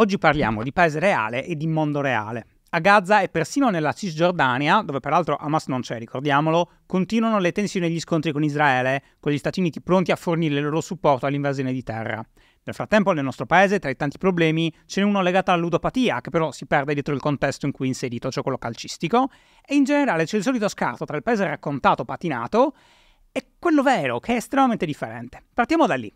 Oggi parliamo di paese reale e di mondo reale. A Gaza e persino nella Cisgiordania, dove peraltro Hamas non c'è, ricordiamolo, continuano le tensioni e gli scontri con Israele, con gli Stati Uniti pronti a fornire il loro supporto all'invasione di terra. Nel frattempo nel nostro paese, tra i tanti problemi, ce n'è uno legato alla ludopatia, che però si perde dietro il contesto in cui è inserito, cioè quello calcistico, e in generale c'è il solito scarto tra il paese raccontato, patinato, e quello vero, che è estremamente differente. Partiamo da lì.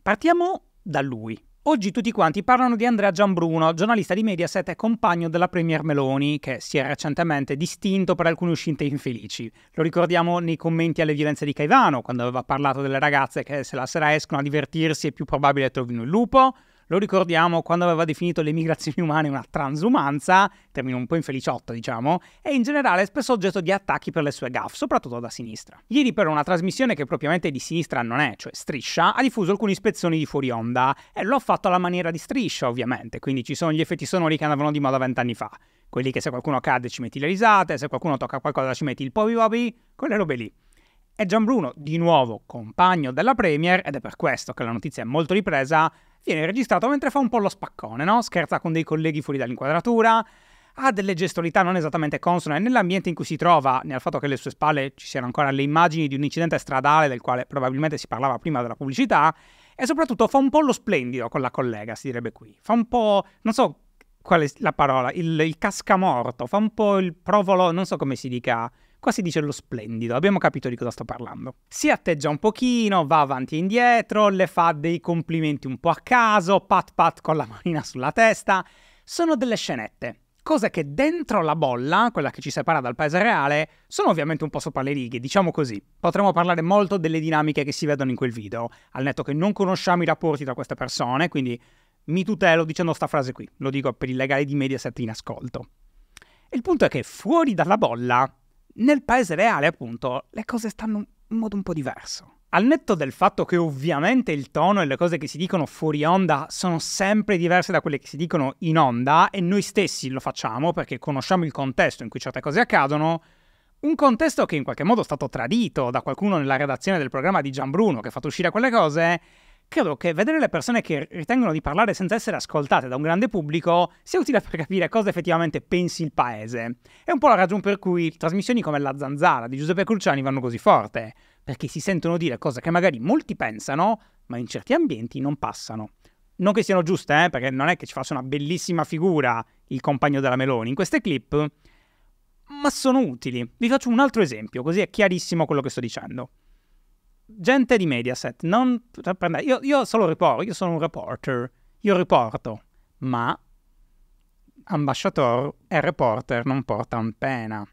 Partiamo da lui. Oggi tutti quanti parlano di Andrea Gianbruno, giornalista di Mediaset e compagno della Premier Meloni, che si è recentemente distinto per alcune uscite infelici. Lo ricordiamo nei commenti alle violenze di Caivano, quando aveva parlato delle ragazze che se la sera escono a divertirsi è più probabile trovino il lupo, lo ricordiamo quando aveva definito le migrazioni umane una transumanza, termine un po' infeliciotto diciamo, e in generale è spesso oggetto di attacchi per le sue gaffe, soprattutto da sinistra. Ieri però una trasmissione che propriamente di sinistra non è, cioè Striscia, ha diffuso alcuni spezzoni di fuori onda e lo ha fatto alla maniera di Striscia ovviamente, quindi ci sono gli effetti sonori che andavano di moda vent'anni fa quelli che se qualcuno cade ci metti le risate, se qualcuno tocca qualcosa ci metti il popi popi, quelle robe lì. E Gianbruno, di nuovo compagno della Premier, ed è per questo che la notizia è molto ripresa, viene registrato mentre fa un po' lo spaccone, no? Scherza con dei colleghi fuori dall'inquadratura, ha delle gestualità non esattamente consone nell'ambiente in cui si trova, nel fatto che alle sue spalle ci siano ancora le immagini di un incidente stradale del quale probabilmente si parlava prima della pubblicità, e soprattutto fa un po' lo splendido con la collega, si direbbe qui. Fa un po', non so qual è la parola, il, il cascamorto, fa un po' il provolo, non so come si dica Qua si dice lo splendido, abbiamo capito di cosa sto parlando. Si atteggia un pochino, va avanti e indietro, le fa dei complimenti un po' a caso, pat pat con la manina sulla testa. Sono delle scenette, cose che dentro la bolla, quella che ci separa dal paese reale, sono ovviamente un po' sopra le righe, diciamo così. Potremmo parlare molto delle dinamiche che si vedono in quel video, al netto che non conosciamo i rapporti tra queste persone, quindi mi tutelo dicendo sta frase qui, lo dico per il legale di Mediaset in ascolto. E il punto è che fuori dalla bolla nel paese reale, appunto, le cose stanno in modo un po' diverso. Al netto del fatto che ovviamente il tono e le cose che si dicono fuori onda sono sempre diverse da quelle che si dicono in onda, e noi stessi lo facciamo perché conosciamo il contesto in cui certe cose accadono, un contesto che in qualche modo è stato tradito da qualcuno nella redazione del programma di Gianbruno che ha fatto uscire quelle cose, credo che vedere le persone che ritengono di parlare senza essere ascoltate da un grande pubblico sia utile per capire cosa effettivamente pensi il paese. È un po' la ragione per cui trasmissioni come La Zanzara di Giuseppe Cruciani vanno così forte, perché si sentono dire cose che magari molti pensano, ma in certi ambienti non passano. Non che siano giuste, eh, perché non è che ci faccia una bellissima figura il compagno della Meloni in queste clip, ma sono utili. Vi faccio un altro esempio, così è chiarissimo quello che sto dicendo gente di Mediaset, non, io, io solo riporto, io sono un reporter, io riporto, ma ambasciatore e reporter non portano pena.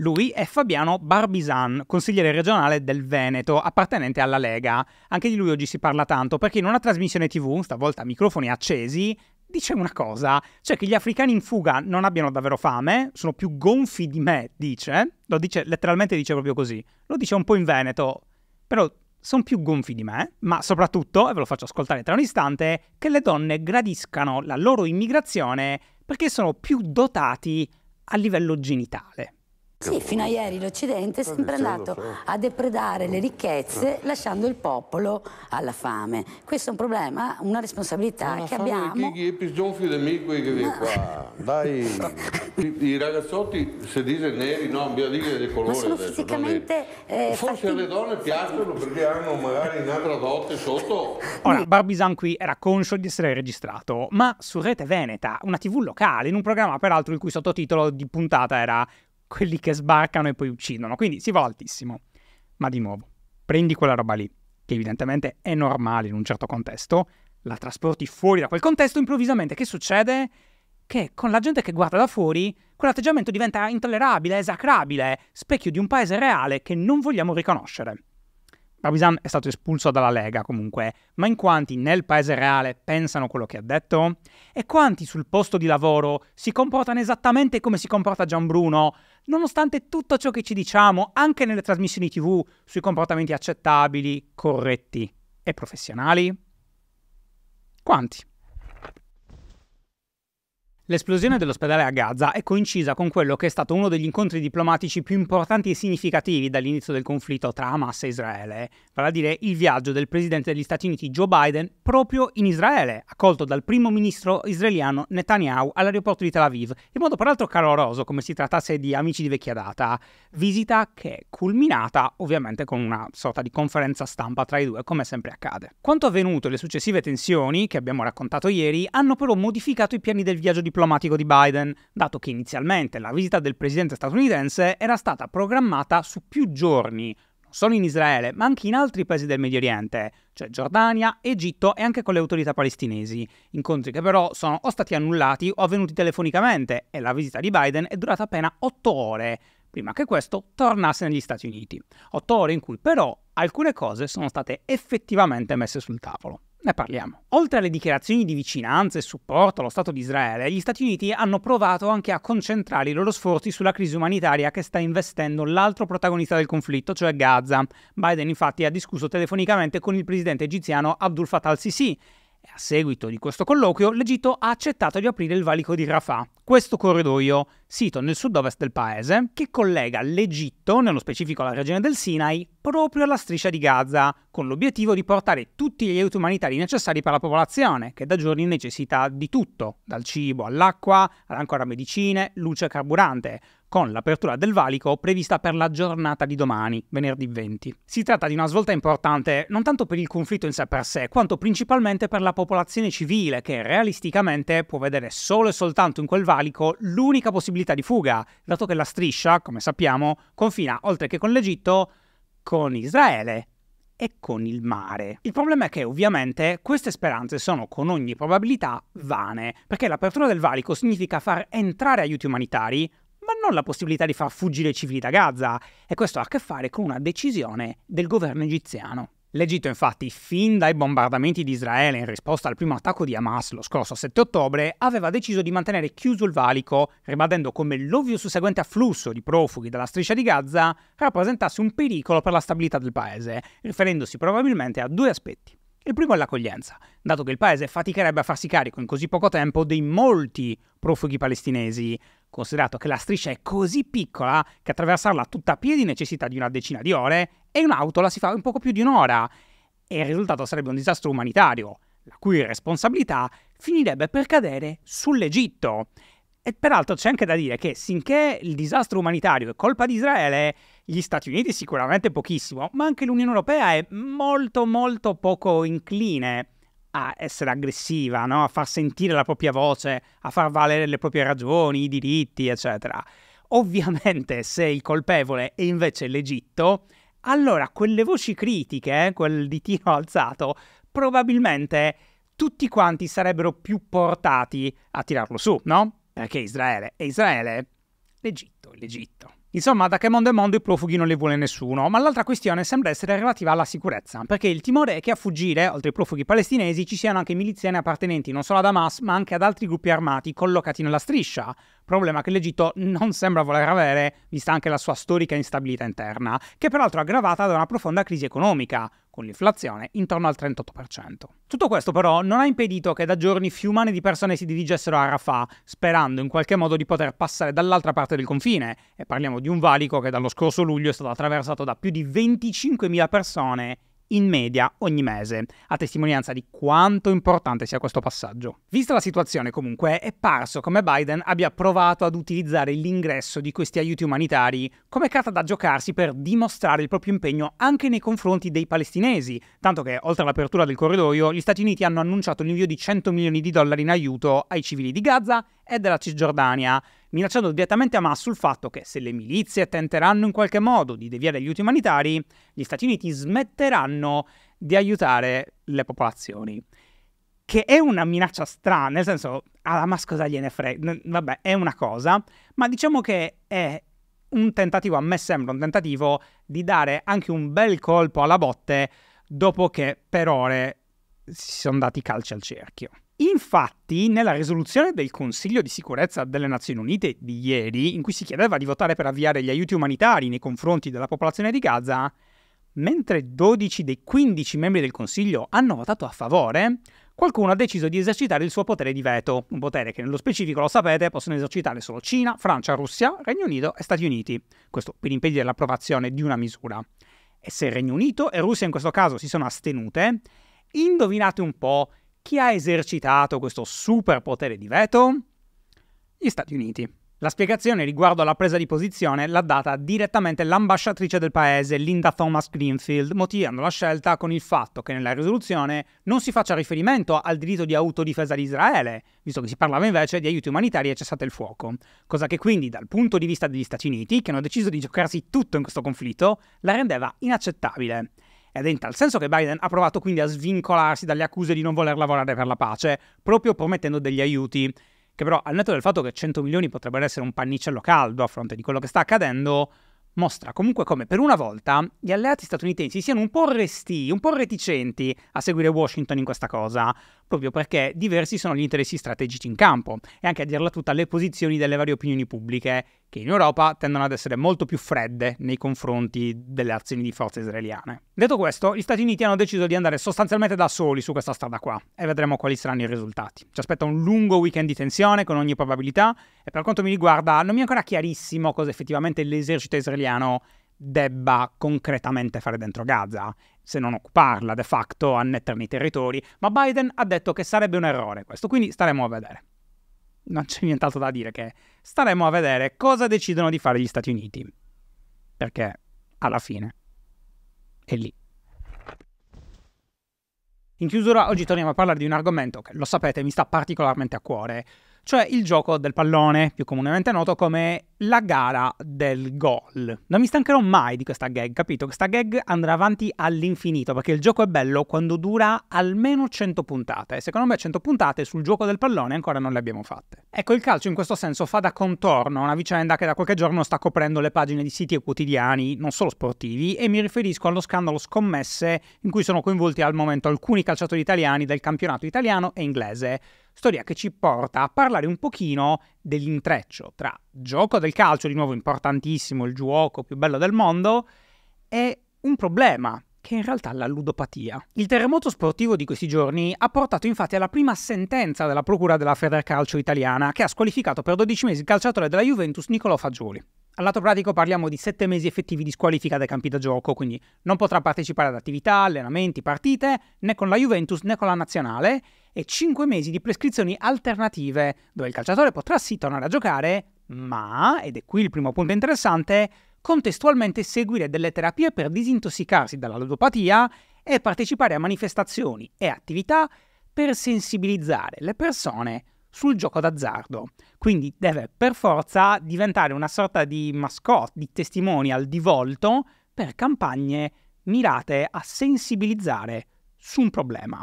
Lui è Fabiano Barbisan, consigliere regionale del Veneto, appartenente alla Lega. Anche di lui oggi si parla tanto perché in una trasmissione TV, stavolta a microfoni accesi, dice una cosa, cioè che gli africani in fuga non abbiano davvero fame, sono più gonfi di me, dice. Lo dice letteralmente dice proprio così. Lo dice un po' in Veneto, però sono più gonfi di me, ma soprattutto, e ve lo faccio ascoltare tra un istante, che le donne gradiscano la loro immigrazione perché sono più dotati a livello genitale. Sì, fino a ieri l'Occidente è sempre certo, andato certo. a depredare le ricchezze certo. lasciando il popolo alla fame. Questo è un problema, una responsabilità che abbiamo. Chi, chi è più gonfio di me qui che qua? dai I, i ragazzotti se dice neri no bisogna dire dei colori ma sono adesso, fisicamente eh, forse fatti... alle donne piacciono perché hanno magari un'altra dote sotto ora Barbisan qui era conscio di essere registrato ma su Rete Veneta una tv locale in un programma peraltro il cui sottotitolo di puntata era quelli che sbarcano e poi uccidono quindi si va altissimo ma di nuovo prendi quella roba lì che evidentemente è normale in un certo contesto la trasporti fuori da quel contesto improvvisamente che succede? che con la gente che guarda da fuori quell'atteggiamento diventa intollerabile, esacrabile, specchio di un paese reale che non vogliamo riconoscere. Babisan è stato espulso dalla Lega comunque, ma in quanti nel paese reale pensano quello che ha detto? E quanti sul posto di lavoro si comportano esattamente come si comporta Gianbruno, nonostante tutto ciò che ci diciamo, anche nelle trasmissioni tv, sui comportamenti accettabili, corretti e professionali? Quanti? L'esplosione dell'ospedale a Gaza è coincisa con quello che è stato uno degli incontri diplomatici più importanti e significativi dall'inizio del conflitto tra Hamas e Israele, vale a dire il viaggio del presidente degli Stati Uniti Joe Biden proprio in Israele, accolto dal primo ministro israeliano Netanyahu all'aeroporto di Tel Aviv, in modo peraltro caloroso come si trattasse di amici di vecchia data, visita che è culminata ovviamente con una sorta di conferenza stampa tra i due, come sempre accade. Quanto avvenuto e le successive tensioni, che abbiamo raccontato ieri, hanno però modificato i piani del viaggio diplomatico diplomatico di Biden, dato che inizialmente la visita del presidente statunitense era stata programmata su più giorni, non solo in Israele, ma anche in altri paesi del Medio Oriente, cioè Giordania, Egitto e anche con le autorità palestinesi. Incontri che però sono o stati annullati o avvenuti telefonicamente e la visita di Biden è durata appena 8 ore, prima che questo tornasse negli Stati Uniti. 8 ore in cui però alcune cose sono state effettivamente messe sul tavolo. Ne parliamo. Oltre alle dichiarazioni di vicinanza e supporto allo Stato di Israele, gli Stati Uniti hanno provato anche a concentrare i loro sforzi sulla crisi umanitaria che sta investendo l'altro protagonista del conflitto, cioè Gaza. Biden infatti ha discusso telefonicamente con il presidente egiziano Abdul Fattah al-Sisi a seguito di questo colloquio, l'Egitto ha accettato di aprire il valico di Rafah, questo corridoio, sito nel sud-ovest del paese, che collega l'Egitto, nello specifico la regione del Sinai, proprio alla striscia di Gaza, con l'obiettivo di portare tutti gli aiuti umanitari necessari per la popolazione, che da giorni necessita di tutto, dal cibo all'acqua, ad ancora medicine, luce e carburante, con l'apertura del valico prevista per la giornata di domani, venerdì 20. Si tratta di una svolta importante non tanto per il conflitto in sé per sé, quanto principalmente per la popolazione civile che realisticamente può vedere solo e soltanto in quel valico l'unica possibilità di fuga, dato che la striscia, come sappiamo, confina oltre che con l'Egitto, con Israele e con il mare. Il problema è che ovviamente queste speranze sono con ogni probabilità vane, perché l'apertura del valico significa far entrare aiuti umanitari hanno la possibilità di far fuggire i civili da Gaza e questo ha a che fare con una decisione del governo egiziano. L'Egitto infatti, fin dai bombardamenti di Israele in risposta al primo attacco di Hamas lo scorso 7 ottobre, aveva deciso di mantenere chiuso il valico, ribadendo come l'ovvio susseguente afflusso di profughi dalla striscia di Gaza rappresentasse un pericolo per la stabilità del paese, riferendosi probabilmente a due aspetti. Il primo è l'accoglienza, dato che il paese faticherebbe a farsi carico in così poco tempo dei molti profughi palestinesi, considerato che la striscia è così piccola che attraversarla tutta a piedi necessita di una decina di ore e un'auto la si fa in poco più di un'ora. E il risultato sarebbe un disastro umanitario, la cui responsabilità finirebbe per cadere sull'Egitto. E peraltro c'è anche da dire che sinché il disastro umanitario è colpa di Israele, gli Stati Uniti sicuramente pochissimo, ma anche l'Unione Europea è molto molto poco incline a essere aggressiva, no? a far sentire la propria voce, a far valere le proprie ragioni, i diritti, eccetera. Ovviamente se il colpevole è invece l'Egitto, allora quelle voci critiche, eh, quel di tiro alzato, probabilmente tutti quanti sarebbero più portati a tirarlo su, no? Perché Israele è Israele, l'Egitto è l'Egitto. Insomma, da che mondo è mondo i profughi non li vuole nessuno, ma l'altra questione sembra essere relativa alla sicurezza, perché il timore è che a fuggire, oltre ai profughi palestinesi, ci siano anche miliziani appartenenti non solo ad Hamas, ma anche ad altri gruppi armati collocati nella striscia, problema che l'Egitto non sembra voler avere, vista anche la sua storica instabilità interna, che peraltro è aggravata da una profonda crisi economica, con l'inflazione intorno al 38%. Tutto questo però non ha impedito che da giorni fiumane di persone si dirigessero a Rafah, sperando in qualche modo di poter passare dall'altra parte del confine, e parliamo di un valico che dallo scorso luglio è stato attraversato da più di 25.000 persone in media ogni mese, a testimonianza di quanto importante sia questo passaggio. Vista la situazione comunque è parso come Biden abbia provato ad utilizzare l'ingresso di questi aiuti umanitari come carta da giocarsi per dimostrare il proprio impegno anche nei confronti dei palestinesi, tanto che oltre all'apertura del corridoio gli Stati Uniti hanno annunciato l'invio di 100 milioni di dollari in aiuto ai civili di Gaza e della Cisgiordania, minacciando direttamente Hamas sul fatto che se le milizie tenteranno in qualche modo di deviare gli aiuti umanitari, gli Stati Uniti smetteranno di aiutare le popolazioni. Che è una minaccia strana, nel senso, a Hamas cosa gliene frega? Vabbè, è una cosa, ma diciamo che è un tentativo, a me sembra un tentativo, di dare anche un bel colpo alla botte dopo che per ore si sono dati calci al cerchio. Infatti, nella risoluzione del Consiglio di sicurezza delle Nazioni Unite di ieri, in cui si chiedeva di votare per avviare gli aiuti umanitari nei confronti della popolazione di Gaza, mentre 12 dei 15 membri del Consiglio hanno votato a favore, qualcuno ha deciso di esercitare il suo potere di veto, un potere che nello specifico, lo sapete, possono esercitare solo Cina, Francia, Russia, Regno Unito e Stati Uniti, questo per impedire l'approvazione di una misura. E se Regno Unito e Russia in questo caso si sono astenute, indovinate un po' Chi ha esercitato questo super potere di veto? Gli Stati Uniti. La spiegazione riguardo alla presa di posizione l'ha data direttamente l'ambasciatrice del paese Linda Thomas Greenfield, motivando la scelta con il fatto che nella risoluzione non si faccia riferimento al diritto di autodifesa di Israele, visto che si parlava invece di aiuti umanitari e cessate il fuoco, cosa che quindi dal punto di vista degli Stati Uniti, che hanno deciso di giocarsi tutto in questo conflitto, la rendeva inaccettabile. Ed è in tal senso che Biden ha provato quindi a svincolarsi dalle accuse di non voler lavorare per la pace, proprio promettendo degli aiuti, che però al netto del fatto che 100 milioni potrebbero essere un pannicello caldo a fronte di quello che sta accadendo, mostra comunque come per una volta gli alleati statunitensi siano un po' resti, un po' reticenti a seguire Washington in questa cosa, proprio perché diversi sono gli interessi strategici in campo e anche a dirla tutta le posizioni delle varie opinioni pubbliche che in Europa tendono ad essere molto più fredde nei confronti delle azioni di forze israeliane. Detto questo, gli Stati Uniti hanno deciso di andare sostanzialmente da soli su questa strada qua e vedremo quali saranno i risultati. Ci aspetta un lungo weekend di tensione con ogni probabilità e per quanto mi riguarda non mi è ancora chiarissimo cosa effettivamente l'esercito israeliano debba concretamente fare dentro Gaza, se non occuparla de facto, annetterne i territori, ma Biden ha detto che sarebbe un errore questo, quindi staremo a vedere non c'è nient'altro da dire che staremo a vedere cosa decidono di fare gli Stati Uniti. Perché alla fine è lì. In chiusura oggi torniamo a parlare di un argomento che, lo sapete, mi sta particolarmente a cuore, cioè il gioco del pallone, più comunemente noto come la gara del gol. Non mi stancherò mai di questa gag, capito? Questa gag andrà avanti all'infinito perché il gioco è bello quando dura almeno 100 puntate. Secondo me 100 puntate sul gioco del pallone ancora non le abbiamo fatte. Ecco, il calcio in questo senso fa da contorno a una vicenda che da qualche giorno sta coprendo le pagine di siti e quotidiani, non solo sportivi, e mi riferisco allo scandalo scommesse in cui sono coinvolti al momento alcuni calciatori italiani del campionato italiano e inglese. Storia che ci porta a parlare un pochino dell'intreccio tra gioco del del calcio, di nuovo importantissimo, il gioco più bello del mondo, è un problema che in realtà è la ludopatia. Il terremoto sportivo di questi giorni ha portato infatti alla prima sentenza della Procura della Federcalcio italiana che ha squalificato per 12 mesi il calciatore della Juventus Niccolò Fagioli. Al lato pratico parliamo di 7 mesi effettivi di squalifica dai campi da gioco, quindi non potrà partecipare ad attività, allenamenti, partite, né con la Juventus né con la nazionale, e 5 mesi di prescrizioni alternative, dove il calciatore potrà sì tornare a giocare, ma, ed è qui il primo punto interessante, contestualmente seguire delle terapie per disintossicarsi dalla ludopatia e partecipare a manifestazioni e attività per sensibilizzare le persone sul gioco d'azzardo. Quindi deve per forza diventare una sorta di mascotte, di testimonial di volto per campagne mirate a sensibilizzare su un problema,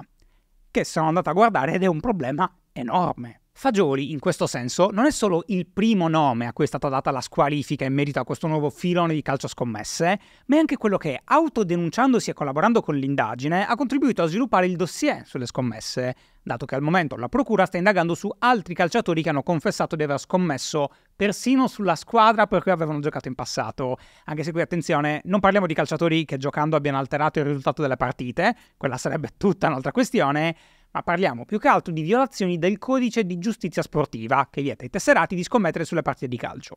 che sono andato a guardare ed è un problema enorme. Fagioli, in questo senso, non è solo il primo nome a cui è stata data la squalifica in merito a questo nuovo filone di calcio scommesse, ma è anche quello che, autodenunciandosi e collaborando con l'indagine, ha contribuito a sviluppare il dossier sulle scommesse, dato che al momento la Procura sta indagando su altri calciatori che hanno confessato di aver scommesso persino sulla squadra per cui avevano giocato in passato. Anche se qui attenzione, non parliamo di calciatori che giocando abbiano alterato il risultato delle partite, quella sarebbe tutta un'altra questione, ma parliamo più che altro di violazioni del codice di giustizia sportiva che vieta ai tesserati di scommettere sulle partite di calcio.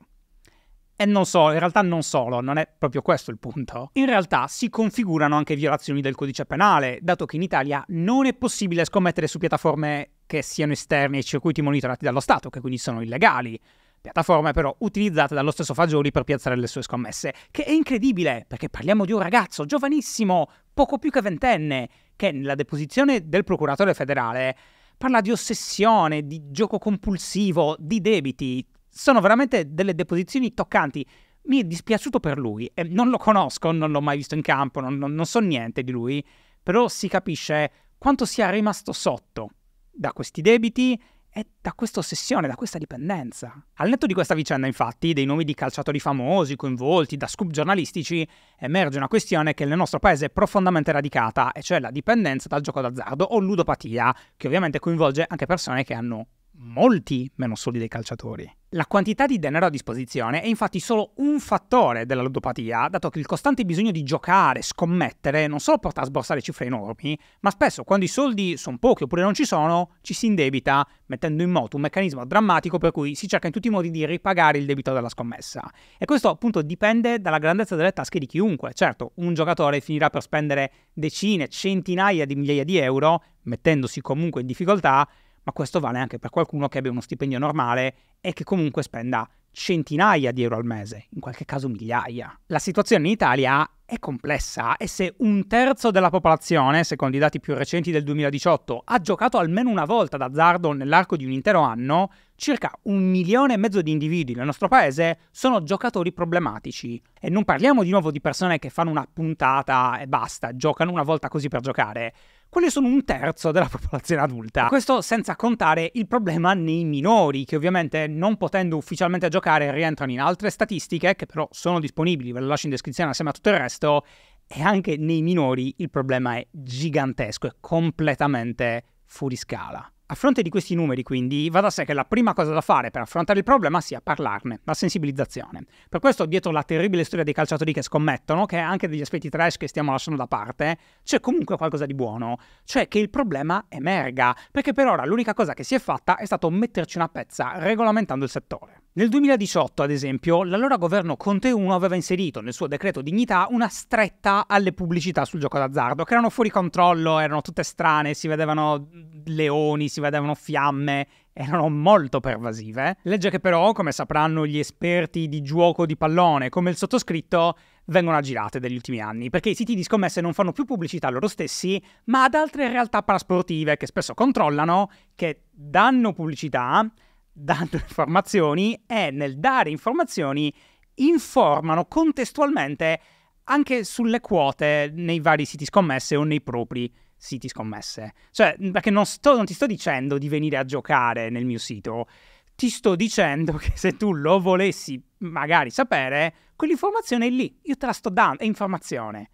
E non so, in realtà non solo, non è proprio questo il punto. In realtà si configurano anche violazioni del codice penale, dato che in Italia non è possibile scommettere su piattaforme che siano esterne ai circuiti monitorati dallo Stato, che quindi sono illegali. Piattaforme però utilizzate dallo stesso Fagioli per piazzare le sue scommesse, che è incredibile, perché parliamo di un ragazzo giovanissimo, poco più che ventenne, che nella deposizione del procuratore federale parla di ossessione, di gioco compulsivo, di debiti. Sono veramente delle deposizioni toccanti. Mi è dispiaciuto per lui, e non lo conosco, non l'ho mai visto in campo, non, non, non so niente di lui, però si capisce quanto sia rimasto sotto da questi debiti è da questa ossessione, da questa dipendenza. Al netto di questa vicenda, infatti, dei nomi di calciatori famosi coinvolti da scoop giornalistici, emerge una questione che nel nostro paese è profondamente radicata, e cioè la dipendenza dal gioco d'azzardo o ludopatia, che ovviamente coinvolge anche persone che hanno molti meno soldi dei calciatori. La quantità di denaro a disposizione è infatti solo un fattore della ludopatia, dato che il costante bisogno di giocare, scommettere, non solo porta a sborsare cifre enormi, ma spesso quando i soldi sono pochi oppure non ci sono, ci si indebita, mettendo in moto un meccanismo drammatico per cui si cerca in tutti i modi di ripagare il debito della scommessa. E questo appunto dipende dalla grandezza delle tasche di chiunque. Certo, un giocatore finirà per spendere decine, centinaia di migliaia di euro, mettendosi comunque in difficoltà, ma questo vale anche per qualcuno che abbia uno stipendio normale e che comunque spenda centinaia di euro al mese, in qualche caso migliaia. La situazione in Italia è complessa e se un terzo della popolazione, secondo i dati più recenti del 2018, ha giocato almeno una volta d'azzardo nell'arco di un intero anno, circa un milione e mezzo di individui nel nostro paese sono giocatori problematici. E non parliamo di nuovo di persone che fanno una puntata e basta, giocano una volta così per giocare quelle sono un terzo della popolazione adulta. Questo senza contare il problema nei minori, che ovviamente non potendo ufficialmente giocare rientrano in altre statistiche, che però sono disponibili, ve le lascio in descrizione assieme a tutto il resto, e anche nei minori il problema è gigantesco, è completamente fuori scala. A fronte di questi numeri, quindi, va da sé che la prima cosa da fare per affrontare il problema sia parlarne, la sensibilizzazione. Per questo, dietro la terribile storia dei calciatori che scommettono, che è anche degli aspetti trash che stiamo lasciando da parte, c'è comunque qualcosa di buono, cioè che il problema emerga, perché per ora l'unica cosa che si è fatta è stato metterci una pezza regolamentando il settore. Nel 2018, ad esempio, l'allora governo Conte 1 aveva inserito nel suo decreto dignità una stretta alle pubblicità sul gioco d'azzardo, che erano fuori controllo, erano tutte strane, si vedevano leoni, si vedevano fiamme, erano molto pervasive. Legge che però, come sapranno gli esperti di gioco di pallone, come il sottoscritto, vengono aggirate negli ultimi anni, perché i siti di scommesse non fanno più pubblicità a loro stessi, ma ad altre realtà parasportive che spesso controllano, che danno pubblicità dando informazioni e nel dare informazioni informano contestualmente anche sulle quote nei vari siti scommesse o nei propri siti scommesse. Cioè, perché non, sto, non ti sto dicendo di venire a giocare nel mio sito, ti sto dicendo che se tu lo volessi magari sapere, quell'informazione è lì, io te la sto dando, è informazione.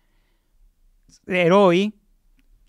Eroi?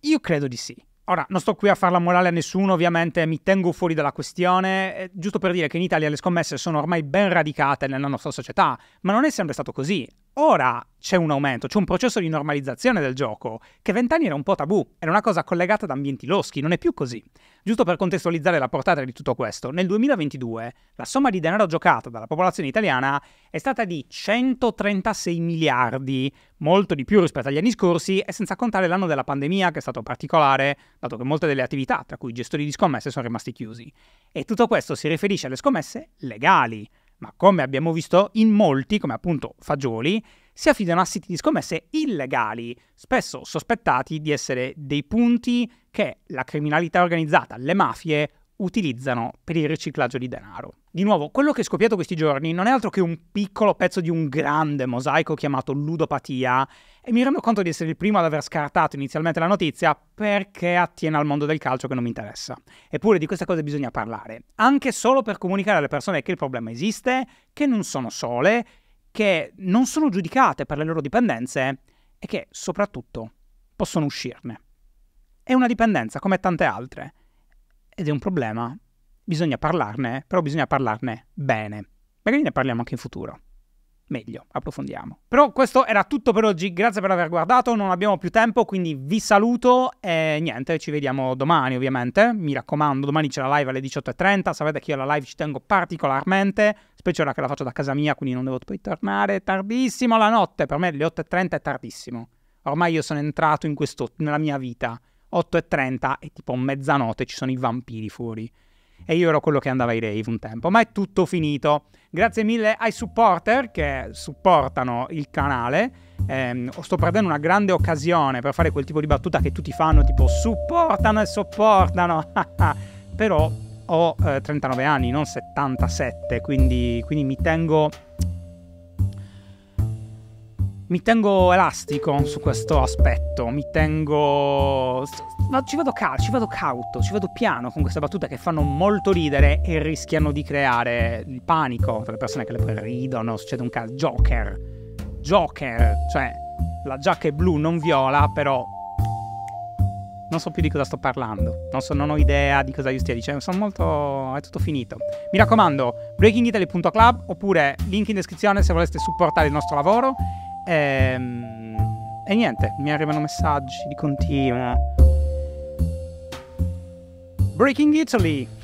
Io credo di sì. Ora, non sto qui a far la morale a nessuno, ovviamente mi tengo fuori dalla questione, eh, giusto per dire che in Italia le scommesse sono ormai ben radicate nella nostra società, ma non è sempre stato così. Ora c'è un aumento, c'è un processo di normalizzazione del gioco, che vent'anni era un po' tabù, era una cosa collegata ad ambienti loschi, non è più così. Giusto per contestualizzare la portata di tutto questo, nel 2022 la somma di denaro giocata dalla popolazione italiana è stata di 136 miliardi, molto di più rispetto agli anni scorsi e senza contare l'anno della pandemia che è stato particolare, dato che molte delle attività, tra cui gestori di scommesse, sono rimasti chiusi. E tutto questo si riferisce alle scommesse legali ma come abbiamo visto in molti, come appunto Fagioli, si affidano a siti di scommesse illegali, spesso sospettati di essere dei punti che la criminalità organizzata, le mafie, utilizzano per il riciclaggio di denaro. Di nuovo, quello che ho scopiato questi giorni non è altro che un piccolo pezzo di un grande mosaico chiamato ludopatia e mi rendo conto di essere il primo ad aver scartato inizialmente la notizia perché attiene al mondo del calcio che non mi interessa. Eppure di questa cosa bisogna parlare, anche solo per comunicare alle persone che il problema esiste, che non sono sole, che non sono giudicate per le loro dipendenze e che soprattutto possono uscirne. È una dipendenza come tante altre ed è un problema. Bisogna parlarne, però bisogna parlarne bene. Magari ne parliamo anche in futuro meglio, approfondiamo. Però questo era tutto per oggi, grazie per aver guardato, non abbiamo più tempo, quindi vi saluto e niente, ci vediamo domani ovviamente, mi raccomando, domani c'è la live alle 18.30, sapete che io alla live ci tengo particolarmente, specie ora che la faccio da casa mia, quindi non devo poi tornare tardissimo la notte, per me le 8.30 è tardissimo, ormai io sono entrato in questo, nella mia vita, 8.30 è tipo mezzanotte, ci sono i vampiri fuori e io ero quello che andava ai rave un tempo, ma è tutto finito. Grazie mille ai supporter che supportano il canale. Eh, sto perdendo una grande occasione per fare quel tipo di battuta che tutti fanno, tipo supportano e sopportano. Però ho eh, 39 anni, non 77, quindi, quindi mi tengo mi tengo elastico su questo aspetto, mi tengo... Ci vado, ca- ci vado cauto, ci vado piano con queste battute che fanno molto ridere e rischiano di creare il panico tra le persone che le poi ridono, succede un caso... Joker, Joker, cioè la giacca è blu, non viola, però non so più di cosa sto parlando, non, so, non ho idea di cosa io stia dicendo, sono molto... è tutto finito. Mi raccomando, breakingitaly.club oppure link in descrizione se voleste supportare il nostro lavoro e, ehm, e niente, mi arrivano messaggi di continuo. Breaking Italy!